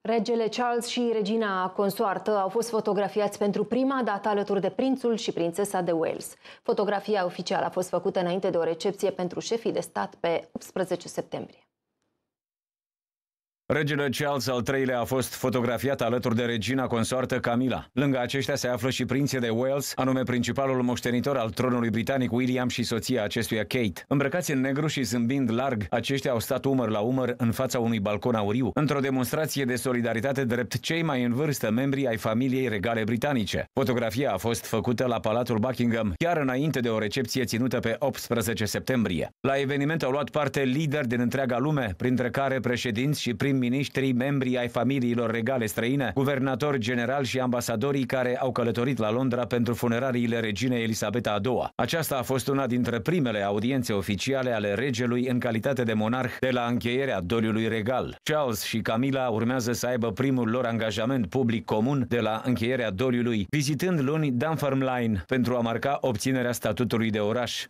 Regele Charles și regina consoartă au fost fotografiați pentru prima dată alături de prințul și prințesa de Wales. Fotografia oficială a fost făcută înainte de o recepție pentru șefii de stat pe 18 septembrie. Regele Charles al III-lea a fost fotografiat alături de regina consoartă Camila. Lângă aceștia se află și prinții de Wales, anume principalul moștenitor al tronului britanic William și soția acestuia Kate. Îmbrăcați în negru și zâmbind larg, aceștia au stat umăr la umăr în fața unui balcon auriu, într-o demonstrație de solidaritate drept cei mai în vârstă membri ai familiei regale britanice. Fotografia a fost făcută la Palatul Buckingham, chiar înainte de o recepție ținută pe 18 septembrie. La eveniment au luat parte lideri din întreaga lume, printre care președinți și prim prim-ministrii, membrii ai familiilor regale străine, guvernatori general și ambasadorii care au călătorit la Londra pentru funerariile reginei Elisabeta II. Aceasta a fost una dintre primele audiențe oficiale ale regelui în calitate de monarh de la încheierea doliului regal. Charles și Camila urmează să aibă primul lor angajament public comun de la încheierea doliului, vizitând luni Dunfermline pentru a marca obținerea statutului de oraș.